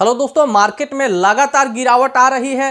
hello दोस्तों market में लगातार गिरावट आ रही है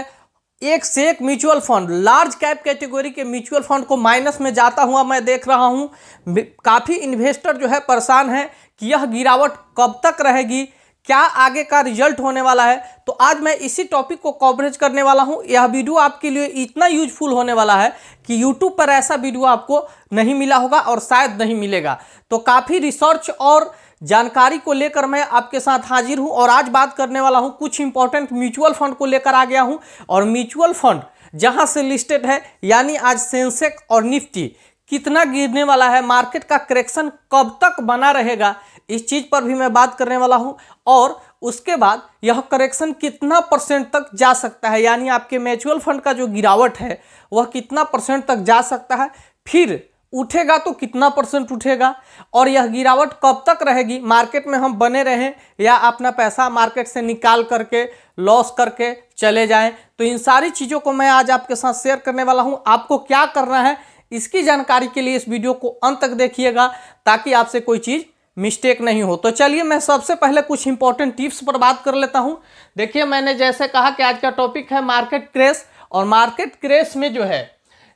एक से एक mutual fund large cap category के म्यूचुअल फंड को माइनस में जाता हुआ मैं देख रहा हूं काफ़ी इन्वेस्टर जो है परेशान हैं कि यह गिरावट कब तक रहेगी क्या आगे का रिजल्ट होने वाला है तो आज मैं इसी टॉपिक को कवरेज करने वाला हूं यह वीडियो आपके लिए इतना यूजफुल होने वाला है कि यूट्यूब पर ऐसा वीडियो आपको नहीं मिला होगा और शायद नहीं मिलेगा तो काफ़ी रिसर्च और जानकारी को लेकर मैं आपके साथ हाजिर हूं और आज बात करने वाला हूं कुछ इंपॉर्टेंट म्यूचुअल फंड को लेकर आ गया हूं और म्यूचुअल फंड जहां से लिस्टेड है यानी आज सेंसेक्स और निफ्टी कितना गिरने वाला है मार्केट का करेक्शन कब तक बना रहेगा इस चीज़ पर भी मैं बात करने वाला हूं और उसके बाद यह करेक्शन कितना परसेंट तक जा सकता है यानी आपके म्यूचुअल फंड का जो गिरावट है वह कितना परसेंट तक जा सकता है फिर उठेगा तो कितना परसेंट उठेगा और यह गिरावट कब तक रहेगी मार्केट में हम बने रहें या अपना पैसा मार्केट से निकाल करके लॉस करके चले जाएं तो इन सारी चीज़ों को मैं आज आपके साथ शेयर करने वाला हूं आपको क्या करना है इसकी जानकारी के लिए इस वीडियो को अंत तक देखिएगा ताकि आपसे कोई चीज़ मिस्टेक नहीं हो तो चलिए मैं सबसे पहले कुछ इंपॉर्टेंट टिप्स पर बात कर लेता हूँ देखिए मैंने जैसे कहा कि आज का टॉपिक है मार्केट क्रेश और मार्केट क्रेश में जो है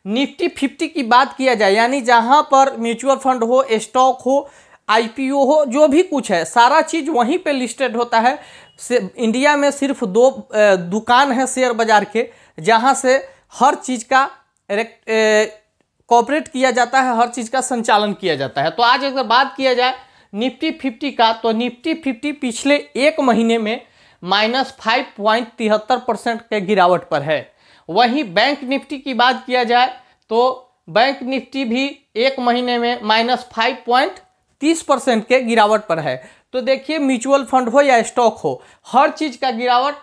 निफ्टी फिफ्टी की बात किया जाए यानी जहाँ पर म्यूचुअल फंड हो स्टॉक हो आईपीओ हो जो भी कुछ है सारा चीज़ वहीं पे लिस्टेड होता है इंडिया में सिर्फ दो दुकान है शेयर बाज़ार के जहाँ से हर चीज़ का कॉपरेट किया जाता है हर चीज़ का संचालन किया जाता है तो आज अगर बात किया जाए निफ्टी फिफ्टी का तो निफ्टी फिफ्टी पिछले एक महीने में माइनस फाइव पॉइंट तिहत्तर परसेंट के गिरावट पर है वहीं बैंक निफ्टी की बात किया जाए तो बैंक निफ्टी भी एक महीने में माइनस फाइव पॉइंट तीस परसेंट के गिरावट पर है तो देखिए म्यूचुअल फंड हो या स्टॉक हो हर चीज़ का गिरावट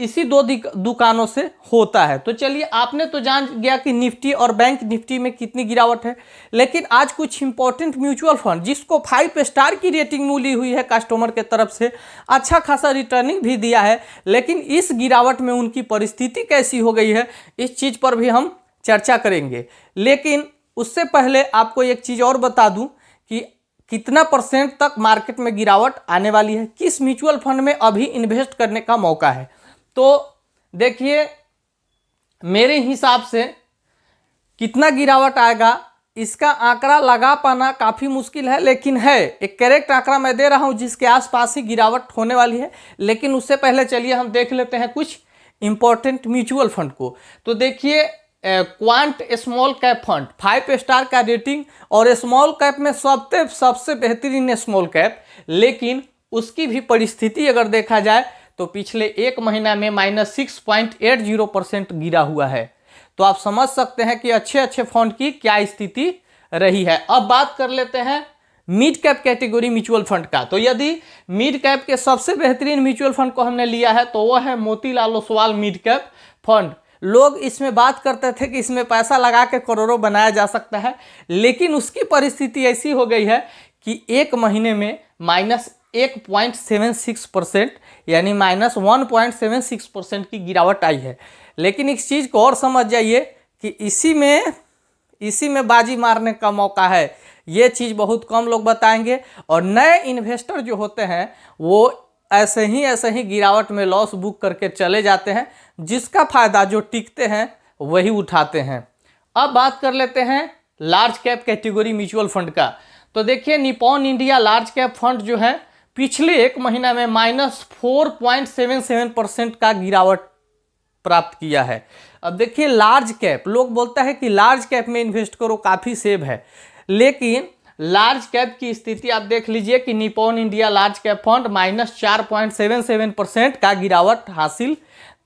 इसी दो दुकानों से होता है तो चलिए आपने तो जान गया कि निफ्टी और बैंक निफ्टी में कितनी गिरावट है लेकिन आज कुछ इंपॉर्टेंट म्यूचुअल फंड जिसको फाइव स्टार की रेटिंग मिली हुई है कस्टमर के तरफ से अच्छा खासा रिटर्निंग भी दिया है लेकिन इस गिरावट में उनकी परिस्थिति कैसी हो गई है इस चीज़ पर भी हम चर्चा करेंगे लेकिन उससे पहले आपको एक चीज़ और बता दूँ कि कितना परसेंट तक मार्केट में गिरावट आने वाली है किस म्यूचुअल फंड में अभी इन्वेस्ट करने का मौका है तो देखिए मेरे हिसाब से कितना गिरावट आएगा इसका आंकड़ा लगा पाना काफ़ी मुश्किल है लेकिन है एक करेक्ट आंकड़ा मैं दे रहा हूँ जिसके आसपास ही गिरावट होने वाली है लेकिन उससे पहले चलिए हम देख लेते हैं कुछ इम्पोर्टेंट म्यूचुअल फंड को तो देखिए Quant small cap fund five star का रेटिंग और स्मॉल कैप में सबसे सबसे बेहतरीन स्मॉल कैप लेकिन उसकी भी परिस्थिति अगर देखा जाए तो पिछले एक महीना में minus six point eight zero percent गिरा हुआ है तो आप समझ सकते हैं कि अच्छे अच्छे फंड की क्या स्थिति रही है अब बात कर लेते हैं mid cap category mutual fund का तो यदि मिड कैप के सबसे बेहतरीन म्यूचुअल फंड को हमने लिया है तो वह है Motilal Oswal mid cap fund लोग इसमें बात करते थे कि इसमें पैसा लगा के करोड़ों बनाया जा सकता है लेकिन उसकी परिस्थिति ऐसी हो गई है कि एक महीने में माइनस एक पॉइंट सेवन सिक्स परसेंट यानी minus one point seven six percent की गिरावट आई है लेकिन इस चीज़ को और समझ जाइए कि इसी में इसी में बाजी मारने का मौका है ये चीज़ बहुत कम लोग बताएंगे और नए इन्वेस्टर जो होते हैं वो ऐसे ही ऐसे ही गिरावट में लॉस बुक करके चले जाते हैं जिसका फ़ायदा जो टिकते हैं वही उठाते हैं अब बात कर लेते हैं large cap category mutual fund का तो देखिए Nippon India large cap fund जो है पिछले एक महीना में minus four point seven seven percent का गिरावट प्राप्त किया है अब देखिए लार्ज कैप लोग बोलता है कि लार्ज कैप में इन्वेस्ट करो काफ़ी सेव है लेकिन लार्ज कैप की स्थिति आप देख लीजिए कि Nippon India large cap fund minus चार पॉइंट सेवन सेवन परसेंट का गिरावट हासिल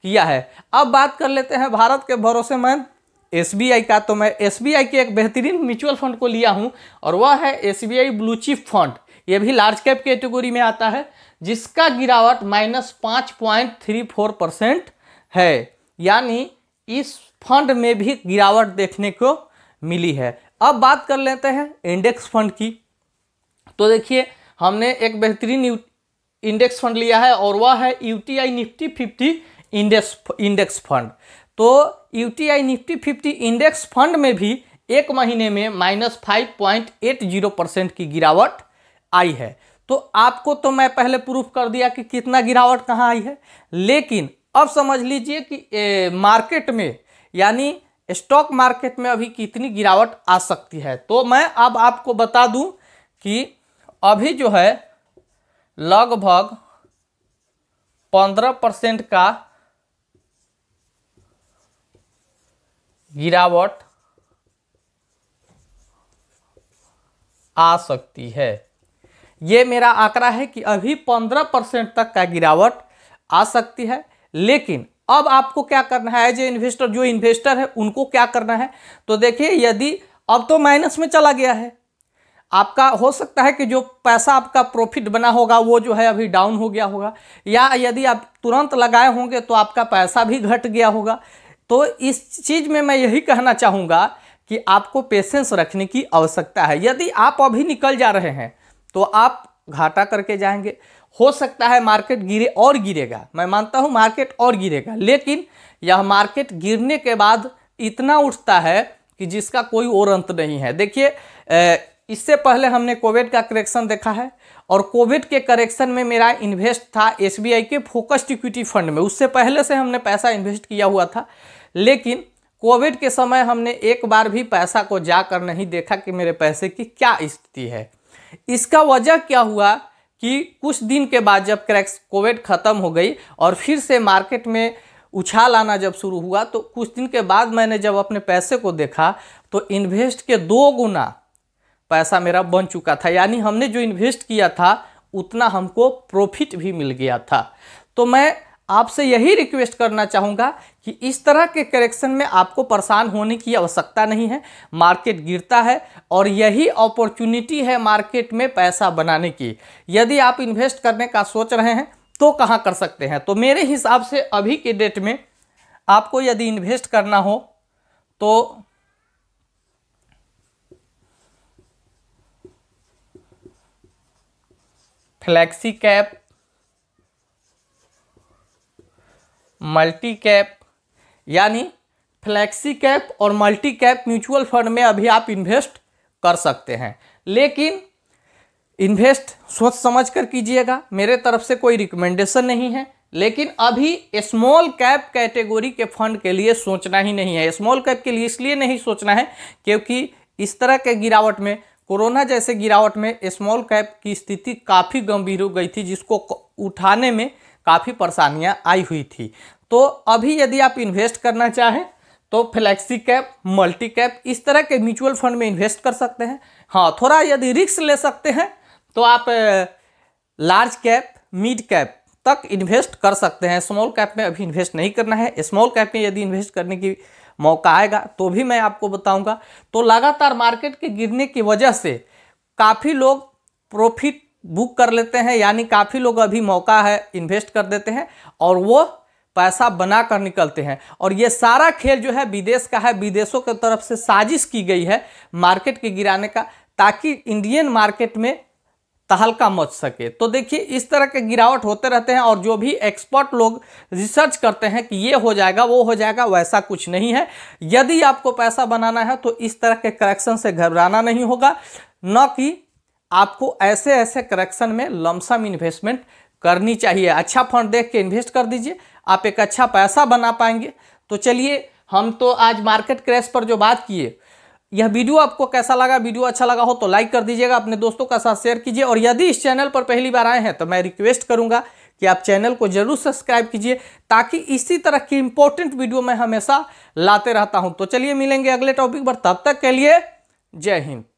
किया है अब बात कर लेते हैं भारत के भरोसेमंद एस का तो मैं एस के एक बेहतरीन म्यूचुअल फंड को लिया हूँ और वह है S B blue chip fund ये भी लार्ज कैप कैटेगोरी में आता है जिसका गिरावट माइनस पाँच पॉइंट थ्री फोर परसेंट है यानी इस फंड में भी गिरावट देखने को मिली है अब बात कर लेते हैं इंडेक्स फंड की तो देखिए हमने एक बेहतरीन इंडेक्स फंड लिया है और वह है UTI Nifty fifty index index fund तो UTI Nifty fifty index fund में भी एक महीने में minus five point eight zero percent की गिरावट आई है तो आपको तो मैं पहले प्रूफ कर दिया कि कितना गिरावट कहाँ आई है लेकिन अब समझ लीजिए कि ए, मार्केट में यानी स्टॉक मार्केट में अभी कितनी गिरावट आ सकती है तो मैं अब आपको बता दूं कि अभी जो है लगभग पंद्रह परसेंट का गिरावट आ सकती है ये मेरा आंकड़ा है कि अभी पंद्रह परसेंट तक का गिरावट आ सकती है लेकिन अब आपको क्या करना है एज ए इन्वेस्टर जो इन्वेस्टर है उनको क्या करना है तो देखिए यदि अब तो माइनस में चला गया है आपका हो सकता है कि जो पैसा आपका प्रॉफिट बना होगा वो जो है अभी डाउन हो गया होगा या यदि आप तुरंत लगाए होंगे तो आपका पैसा भी घट गया होगा तो इस चीज़ में मैं यही कहना चाहूँगा कि आपको पेशेंस रखने की आवश्यकता है यदि आप अभी निकल जा रहे हैं तो आप घाटा करके जाएंगे हो सकता है मार्केट गिरे और गिरेगा मैं मानता हूँ मार्केट और गिरेगा लेकिन यह मार्केट गिरने के बाद इतना उठता है कि जिसका कोई और अंत नहीं है देखिए इससे पहले हमने कोविड का करेक्शन देखा है और कोविड के करेक्शन में मेरा इन्वेस्ट था एसबीआई के फोकस्ड इक्विटी फंड में उससे पहले से हमने पैसा इन्वेस्ट किया हुआ था लेकिन कोविड के समय हमने एक बार भी पैसा को जाकर नहीं देखा कि मेरे पैसे की क्या स्थिति है इसका वजह क्या हुआ कि कुछ दिन के बाद जब क्रैक्स कोविड ख़त्म हो गई और फिर से मार्केट में उछाल आना जब शुरू हुआ तो कुछ दिन के बाद मैंने जब अपने पैसे को देखा तो इन्वेस्ट के दो गुना पैसा मेरा बन चुका था यानी हमने जो इन्वेस्ट किया था उतना हमको प्रॉफिट भी मिल गया था तो मैं आपसे यही रिक्वेस्ट करना चाहूँगा कि इस तरह के करेक्शन में आपको परेशान होने की आवश्यकता नहीं है मार्केट गिरता है और यही अपॉर्चुनिटी है मार्केट में पैसा बनाने की यदि आप इन्वेस्ट करने का सोच रहे हैं तो कहाँ कर सकते हैं तो मेरे हिसाब से अभी के डेट में आपको यदि इन्वेस्ट करना हो तो फ्लैक्सी कैप मल्टी कैप यानी फ्लैक्सी कैप और मल्टी कैप म्यूचुअल फंड में अभी आप इन्वेस्ट कर सकते हैं लेकिन इन्वेस्ट सोच समझ कर कीजिएगा मेरे तरफ से कोई रिकमेंडेशन नहीं है लेकिन अभी स्मॉल कैप कैटेगरी के फंड के लिए सोचना ही नहीं है स्मॉल कैप के लिए इसलिए नहीं सोचना है क्योंकि इस तरह के गिरावट में कोरोना जैसे गिरावट में स्मॉल कैप की स्थिति काफ़ी गंभीर हो गई थी जिसको उठाने में काफ़ी परेशानियां आई हुई थी तो अभी यदि आप इन्वेस्ट करना चाहें तो फ्लैक्सी कैप मल्टी कैप इस तरह के म्यूचुअल फंड में इन्वेस्ट कर सकते हैं हाँ थोड़ा यदि रिक्स ले सकते हैं तो आप लार्ज कैप मिड कैप तक इन्वेस्ट कर सकते हैं स्मॉल कैप में अभी इन्वेस्ट नहीं करना है स्मॉल कैप में यदि इन्वेस्ट करने की मौका आएगा तो भी मैं आपको बताऊंगा तो लगातार मार्केट के गिरने की वजह से काफ़ी लोग प्रॉफिट बुक कर लेते हैं यानी काफ़ी लोग अभी मौका है इन्वेस्ट कर देते हैं और वो पैसा बना कर निकलते हैं और ये सारा खेल जो है विदेश का है विदेशों की तरफ से साजिश की गई है मार्केट के गिराने का ताकि इंडियन मार्केट में तहलका मच सके तो देखिए इस तरह के गिरावट होते रहते हैं और जो भी एक्सपर्ट लोग रिसर्च करते हैं कि ये हो जाएगा वो हो जाएगा वैसा कुछ नहीं है यदि आपको पैसा बनाना है तो इस तरह के करेक्शन से घबराना नहीं होगा न कि आपको ऐसे ऐसे करेक्शन में लमसम इन्वेस्टमेंट करनी चाहिए अच्छा फंड देख के इन्वेस्ट कर दीजिए आप एक अच्छा पैसा बना पाएंगे तो चलिए हम तो आज मार्केट क्रैश पर जो बात किए यह वीडियो आपको कैसा लगा वीडियो अच्छा लगा हो तो लाइक कर दीजिएगा अपने दोस्तों का साथ शेयर कीजिए और यदि इस चैनल पर पहली बार आए हैं तो मैं रिक्वेस्ट करूंगा कि आप चैनल को जरूर सब्सक्राइब कीजिए ताकि इसी तरह की इंपॉर्टेंट वीडियो मैं हमेशा लाते रहता हूं तो चलिए मिलेंगे अगले टॉपिक पर तब तक के लिए जय हिंद